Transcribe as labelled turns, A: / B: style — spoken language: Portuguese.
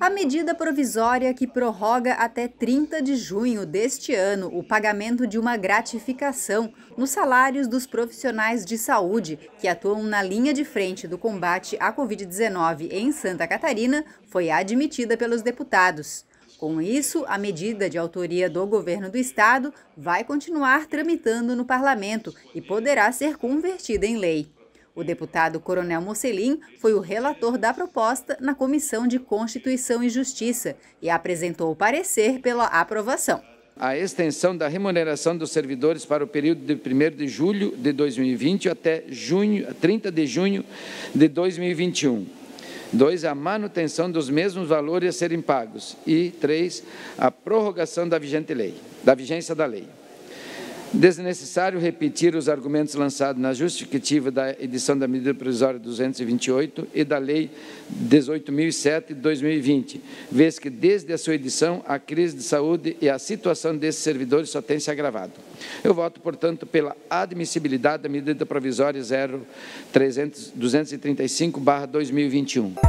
A: A medida provisória que prorroga até 30 de junho deste ano o pagamento de uma gratificação nos salários dos profissionais de saúde que atuam na linha de frente do combate à Covid-19 em Santa Catarina foi admitida pelos deputados. Com isso, a medida de autoria do governo do estado vai continuar tramitando no parlamento e poderá ser convertida em lei. O deputado Coronel Mocelin foi o relator da proposta na Comissão de Constituição e Justiça e apresentou o parecer pela aprovação.
B: A extensão da remuneração dos servidores para o período de 1 de julho de 2020 até junho, 30 de junho de 2021. Dois, A manutenção dos mesmos valores a serem pagos. E três, A prorrogação da vigente lei, da vigência da lei. Desnecessário repetir os argumentos lançados na justificativa da edição da medida provisória 228 e da Lei 18.007 de 2020, vez que, desde a sua edição, a crise de saúde e a situação desses servidores só tem se agravado. Eu voto, portanto, pela admissibilidade da medida provisória 0235-2021.